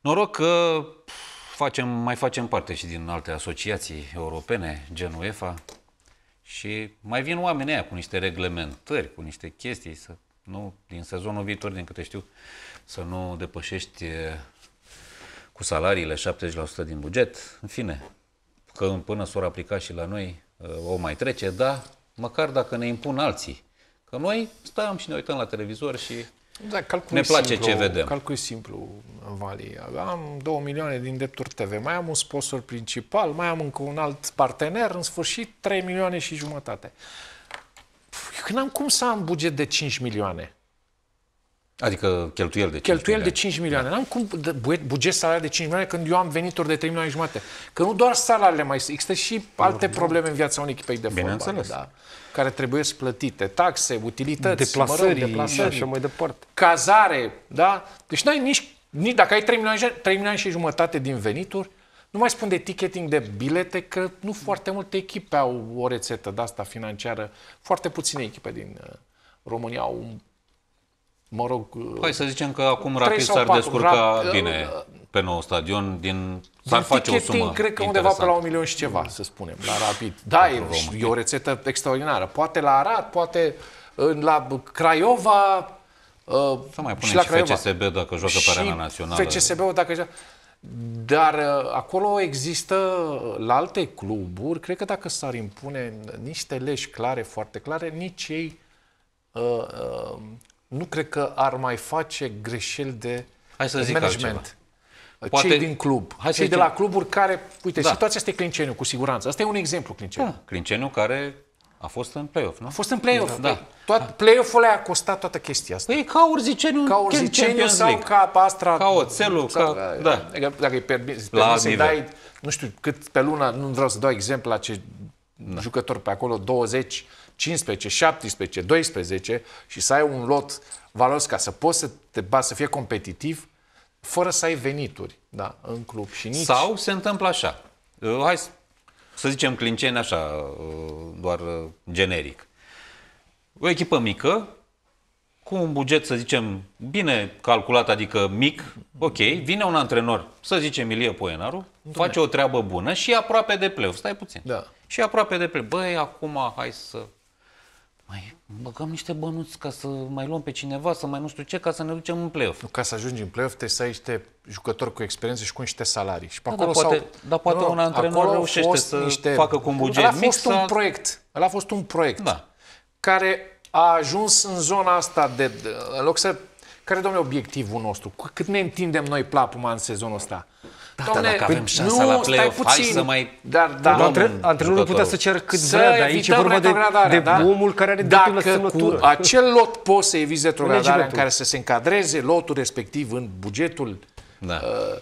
Noroc că facem, mai facem parte și din alte asociații europene, gen UEFA, și mai vin oamenii aia cu niște reglementări, cu niște chestii, să nu, din sezonul viitor, din câte știu, să nu depășești cu salariile 70% din buget. În fine, că până s-or aplica și la noi, o mai trece, dar măcar dacă ne impun alții. Că noi stăm și ne uităm la televizor și... Da, calcul ne place simplu, ce vedem. Calcul e simplu în Vali. Am 2 milioane din drepturi TV, mai am un sponsor principal, mai am încă un alt partener, în sfârșit 3 milioane și jumătate. Când am cum să am buget de 5 milioane? Adică cheltuiel de 5 cheltuiel milioane. de 5 milioane. N-am cum buget salarial de 5 milioane când eu am venituri de 3 milioane jumate. Că nu doar salariile mai sunt. există și păi, alte probleme în viața unei echipei de fotbal. Da, care trebuie să plătite. Taxe, utilități, deplasări, mă rog, deplasări și mai departe. Cazare, da? Deci n-ai nici, nici dacă ai 3 milioane, 3 milioane și jumătate din venituri, nu mai spun de ticketing de bilete, că nu foarte multe echipe au o rețetă de asta financiară. Foarte puține echipe din uh, România au mă rog... Hai păi să zicem că acum Rapid s-ar descurca rap, bine pe nou stadion din... S-ar face o sumă cred că undeva pe la un milion și ceva, să spunem, la Rapid. Da, e, e o rețetă extraordinară. Poate la Arad, poate la Craiova... Uh, să mai punem și, la și FCSB dacă joacă pe arena națională. fcsb dacă joacă... Dar uh, acolo există la alte cluburi, cred că dacă s-ar impune niște leși clare, foarte clare, nici ei uh, uh, nu cred că ar mai face greșeli de Hai să zic management. Altceva. Poate... Cei din club, Hai cei de la cluburi care... Uite, da. situația este Clinceniu, cu siguranță. Asta e un exemplu, Clinceniu. Da. Clinceniu care a fost în play-off, nu? A fost în play-off. Da. da. Toat, play-off-ul a costat toată chestia asta. Păi ca Urziceniu ca Urziceniu sau League. ca Astra. Ca Oțelul. Ca, da. Dacă e permis, la permis să dai, nu știu, cât pe lună, nu vreau să dau exemplu la ce da. jucători pe acolo, 20, 15, 17, 12 și să ai un lot valos ca să poți să te bați, să fie competitiv, fără să ai venituri da, în club și nici... Sau se întâmplă așa. Uh, hai să zicem clinceni așa, uh, doar uh, generic. O echipă mică, cu un buget, să zicem, bine calculat, adică mic, ok, vine un antrenor, să zicem Ilie Poenaru, Dumnezeu. face o treabă bună și e aproape de pleu. Stai puțin. Da. Și e aproape de pleu. Băi, acum hai să mai băgăm niște bănuți ca să mai luăm pe cineva, să mai nu știu ce, ca să ne ducem în play-off. Ca să ajungi în play-off trebuie să ai niște jucători cu experiență și cu niște salarii. Și pe da, acolo dar poate, dar poate nu, un antrenor reușește să niște... facă cu un buget a fost un proiect. El a fost un proiect da. care a ajuns în zona asta de... În loc să... Care, domnule, obiectivul nostru? Cât ne întindem noi plapuma în sezonul ăsta? Da, Domne, dacă avem păi șansa nu, la play-off, puțin, hai să mai... Dar, da, da, antrenorul putea să ceară cât să vrea, dar aici e vorba de, de da? omul care are dreptul la semnătură. cu acel lot poți să eviți retrogradarea în care să se încadreze lotul respectiv în bugetul da. uh,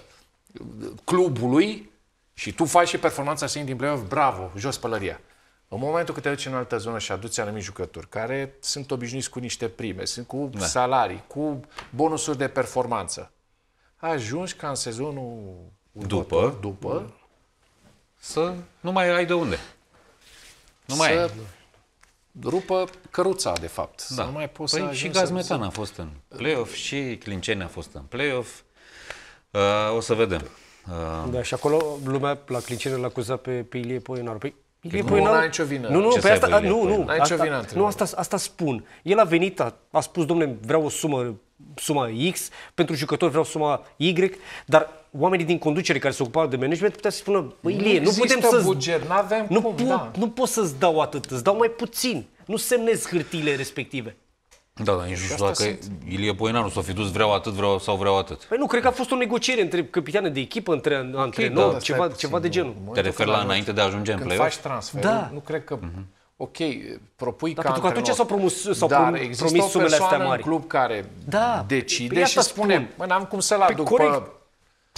clubului și tu faci și performanța să din play-off, bravo, jos pălăria. În momentul când te duci în altă zonă și aduci anumiti jucători care sunt obișnuiți cu niște prime, sunt cu da. salarii, cu bonusuri de performanță, ajungi ca în sezonul după, după să nu mai ai de unde. Nu mai ai. rupă căruța, de fapt. Da. Să nu mai poți păi să și Gazmetan a fost în playoff, și Clinceni a fost în playoff. Uh, o să vedem. Uh, da, și acolo lumea la Clinceni l-acuza pe, pe Ilie Poenaru. Păi Că nu, păi nu a nicio vină. Nu, nu, pe asta, a, nu, păi? nu, Asta, nicio vină, nu asta, asta spun. El a venit, a, a spus, domnule, vreau o sumă suma X, pentru jucători vreau suma Y, dar oamenii din conducere care se ocupau de management putea să spună, băi, Ilie, nu, nu putem să buget, n-avem nu, cum, po- da. nu pot să-ți dau atât, îți dau mai puțin. Nu semnez hârtiile respective. Da, dar nici nu știu dacă sunt. Ilie nu s-a fi dus vreau atât vreau sau vreau atât. Păi nu, cred că a fost o negociere între capitane de echipă, între antrenor, okay, da, da, ceva, puțin, ceva de genul. Te referi la înainte de a ajunge în play-off? Când faci transferul, da. nu cred că... Mhm. Ok, propui da, ca pentru că atunci s-au da, promis, s-au dar promis sumele astea mari. în club care da. decide păi și spune, spun. n-am cum să-l păi aduc pe, corect. pe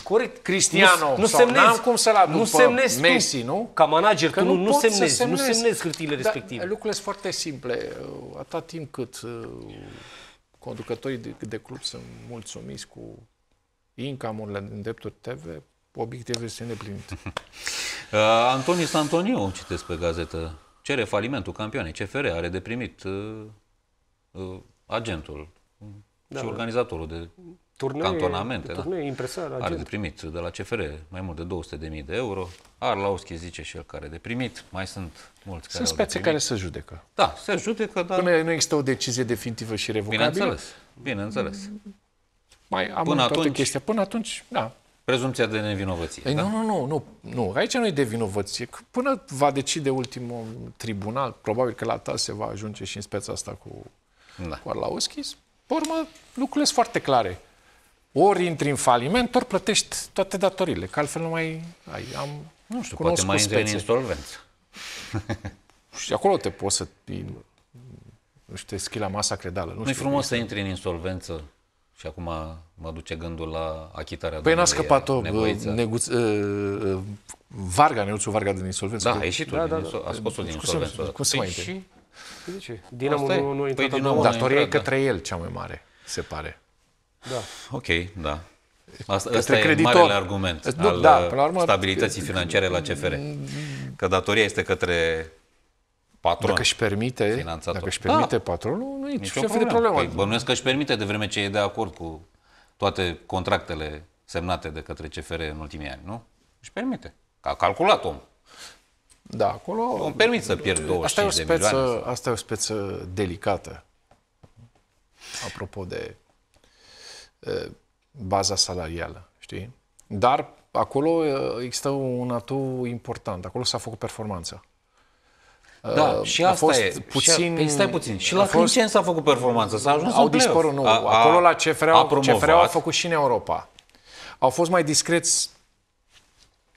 Corect. Cristiano. Nu, nu semnezi. am cum să-l aduc nu semnezi Messi, nu? Ca manager, că tu nu, nu semnezi, semnezi. Nu semnezi hârtiile Dar respective. Lucrurile sunt foarte simple. Atât timp cât uh, conducătorii de, de club sunt mulțumiți cu incamurile din drepturi TV, obiectivul este neplinit. uh, Antoni Santoniu, citesc pe gazetă, cere falimentul campioanei. CFR are deprimit uh, uh, agentul da, și organizatorul de turnee, cantonamente, turnee, da? impresar, agent. Are de primit de la CFR mai mult de 200.000 de euro. Arlauschi zice și el care de primit. Mai sunt mulți care Sunt spețe care se judecă. Da, se judecă, dar... Până nu există o decizie definitivă și revocabilă. Bineînțeles, bineînțeles. Mai am până atunci, chestia. Până atunci, da. Prezumția de nevinovăție. Ei, da? Nu, nu, nu, nu. Aici nu e de vinovăție. Până va decide ultimul tribunal, probabil că la ta se va ajunge și în speța asta cu, da. cu Arlauschi, pe urmă, lucrurile sunt foarte clare. Ori intri în faliment, ori plătești toate datorile, că altfel nu mai ai. Am, nu știu, poate mai intri în insolvență. și acolo te poți să nu știu, te schi la masa credală. Nu, nu e frumos să intri în insolvență și acum mă duce gândul la achitarea Păi n-a scăpat-o neguț, uh, Varga, Neuțu Varga din insolvență. Da, că... a ieșit da, da, da, da. a scos-o din insolvență. Cum se păi mai intri? Și... Păi de păi da. datoria e către da. el cea mai mare, se pare. Da. Ok, da. Asta, asta e creditor. marele argument nu, al da, uh, până la urmă, stabilității financiare la CFR. Că datoria este către patron. Dacă își permite, dacă își da. permite da. patronul, nu e nicio problemă. de problemă. Păi bănuiesc că își permite de vreme ce e de acord cu toate contractele semnate de către CFR în ultimii ani, nu? Își permite. A calculat om. Da, acolo... Îmi permit să pierd 25 asta e o speță, de milioane. Asta e o speță delicată. Apropo de baza salarială, știi? Dar acolo există un atu important, acolo s-a făcut performanța. Da, și a asta fost e. Păi puțin, și a, stai puțin. Și la fost, Clinceni s-a făcut performanță, s-a ajuns Au dispărut, nu. A, acolo la CFR a CFR au făcut și în Europa. Au fost mai discreți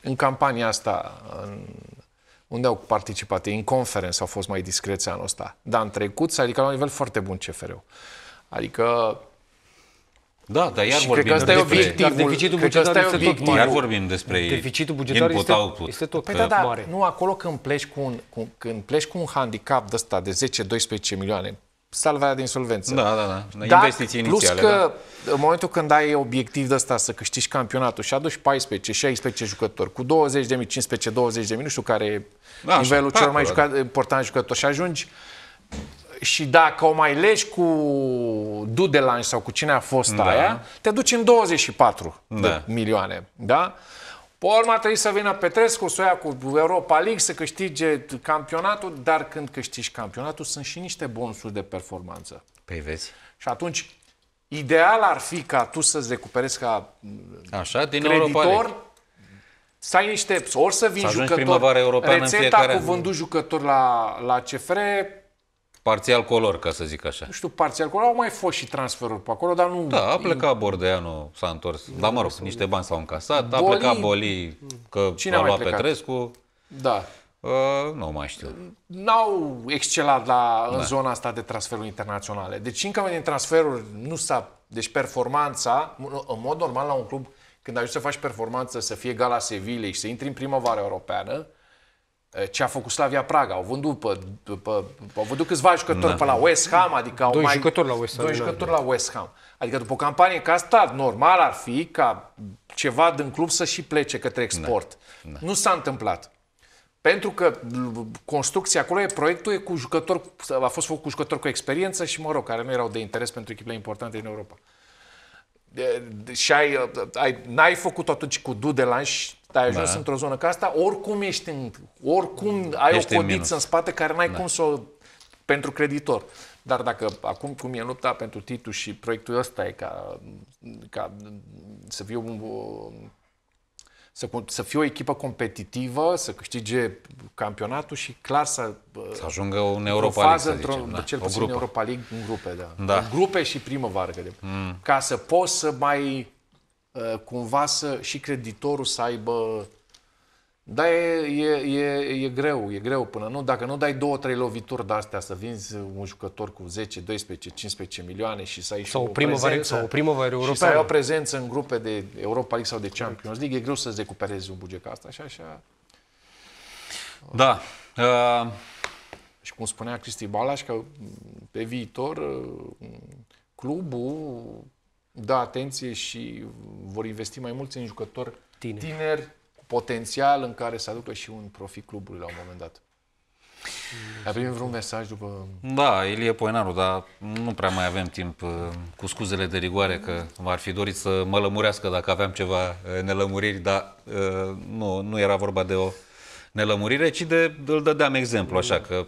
în campania asta, în, unde au participat ei, în conferență au fost mai discreți anul ăsta. Dar în trecut s-a ridicat la un nivel foarte bun CFR-ul. Adică da, dar iar și vorbim cred că asta despre... E obiectivul, deficitul bugetar că este tot mare. Iar vorbim despre deficitul bugetar input, este, output. Este tot păi da, da, mare. Nu, acolo când pleci cu un, cu, când pleci cu un handicap de ăsta de 10-12 milioane, salvarea de insolvență. Da, da, da. Dacă, Investiții plus inițiale. Plus da. că da. în momentul când ai obiectiv de ăsta să câștigi campionatul și aduci 14, 16 jucători cu 20 de mii, 15, 20 de mii, nu știu care da, nivelul cel mai jucat, important jucător și ajungi și dacă o mai legi cu Dudelange sau cu cine a fost da. aia, te duci în 24 da. de milioane. Da? Pe urmă trebuie să vină Petrescu, să o ia cu Europa League, să câștige campionatul, dar când câștigi campionatul sunt și niște bonusuri de performanță. Păi vezi. Și atunci, ideal ar fi ca tu să-ți recuperezi ca Așa, din creditor, să ai niște, ori să vin să jucători, europeană rețeta în fiecare cu vândut jucători la, la CFR, parțial color, ca să zic așa. Nu știu, parțial color. Au mai fost și transferuri pe acolo, dar nu... Da, a plecat Bordeanu, s-a întors. Nu dar mă rog, niște bani s-au încasat. Boli... A plecat Boli, că Cine a luat plecat? Petrescu. Da. Uh, nu mai știu. N-au excelat la, da. în zona asta de transferuri internaționale. Deci încă din transferuri nu s-a... Deci performanța, în mod normal la un club, când ajungi să faci performanță, să fie gala Sevilla și să intri în primăvară europeană, Eh, ce a făcut Slavia Praga. Au vândut, pe, pe, pe, au vândut câțiva jucători da. pe la West Ham, adică au doi mai, jucători la West Ham. Doi jucători la West Ham. Adică după o campanie ca asta, normal ar fi ca ceva din club să și plece către da. export. Da. Da. Nu s-a întâmplat. Pentru că construcția acolo e proiectul e cu jucători, a fost făcut cu jucători cu experiență și, mă rog, care nu erau de interes pentru echipele importante din Europa. De, de, și ai, ai, n-ai făcut atunci cu Dudelanș dar ai ajuns da. într-o zonă ca asta, oricum ești în, oricum ai ești o codiță în, în spate care n-ai da. cum să o... pentru creditor. Dar dacă acum cum e lupta pentru titlu și proiectul ăsta e ca, ca să fiu un, să, să fie o echipă competitivă, să câștige campionatul și clar să, să ajungă în Europa League, să zicem, da, cel puțin în Europa League, în grupe, da. da. În grupe și primăvară, Mm. Ca să poți să mai Uh, cumva să și creditorul să aibă... Da, e, e, e, e greu, e greu până nu. Dacă nu dai două, trei lovituri de astea să vinzi un jucător cu 10, 12, 15 milioane și să ai sau și o primăvară, prezență, sau o primăvară europeană. Și să ai o prezență în grupe de Europa League sau de Champions League, e greu să-ți recuperezi un buget ca asta și așa. Da. Uh... Și cum spunea Cristi Balaș, că pe viitor uh, clubul da atenție și vor investi mai mulți în jucători tineri, tineri cu potențial în care să aducă și un profit clubului la un moment dat. Mm. Ai primit vreun mesaj după... Da, Ilie Poenaru, dar nu prea mai avem timp uh, cu scuzele de rigoare că ar fi dorit să mă lămurească dacă aveam ceva uh, nelămuriri, dar uh, nu, nu era vorba de o nelămurire, ci de îl dădeam exemplu, așa că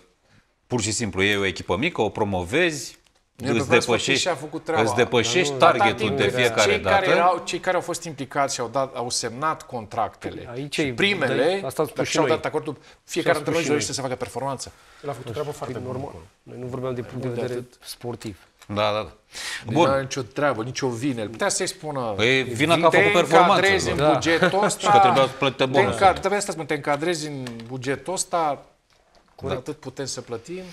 pur și simplu e o echipă mică, o promovezi, îți depășești, a făcut treaba, îți depășești da, da. targetul de fiecare cei dată. Care erau, cei care au fost implicați și au, dat, au semnat contractele păi, Aici și primele, dacă și-au dat acordul, fiecare dintre noi dorește să facă performanță. El a făcut treaba păi, foarte păi, normal. Noi nu vorbeam de punct de vedere sportiv. Da, da. da. Deci Bun. Nu are nicio treabă, nicio vină. putea să-i spună... Păi vina că a făcut performanță. Te în da. bugetul ăsta. și că trebuia să plătească bonusul. Te, înca- te încadrezi în bugetul ăsta, cu da. atât putem să plătim.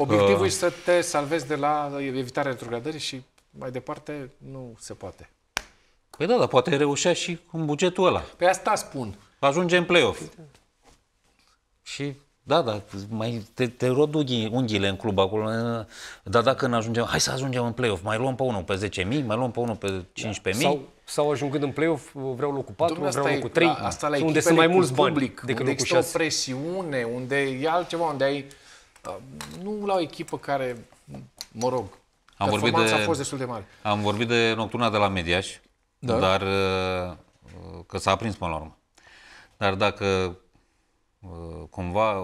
Obiectivul uh, este să te salvezi de la evitarea retrogradării și mai departe nu se poate. Păi da, dar poate reușea și cu bugetul ăla. Pe păi asta spun. Ajunge în play-off. Da. Și da, da, mai te, te rod unghiile în club acolo, dar dacă nu ajungem, hai să ajungem în play-off, mai luăm pe unul pe 10.000, mai luăm pe unul pe 15.000. Da. Sau, sau ajungând în play-off, vreau locul 4, Dumnezeu, vreau locul 3, la, da, asta la unde sunt mai mulți bani public, decât unde o presiune, unde e altceva, unde ai nu la o echipă care, mă rog, am vorbit de, a fost destul de mare. Am vorbit de nocturna de la Mediaș, da. dar uh, uh, că s-a aprins până la urmă. Dar dacă uh, cumva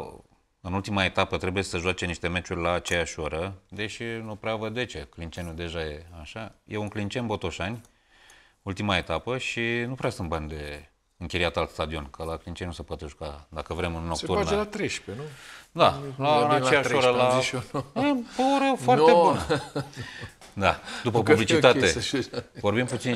în ultima etapă trebuie să joace niște meciuri la aceeași oră, deși nu prea văd de ce, clincenul deja e așa, e un clincen Botoșani, ultima etapă și nu prea sunt bani de închiriat alt stadion, că la Clinceni nu se poate juca, dacă vrem, în nocturnă. Se face la 13, nu? Da, la, la, la aceeași oră, la... E, o oră foarte no. bună. Da, după Bucă publicitate, okay vorbim puțin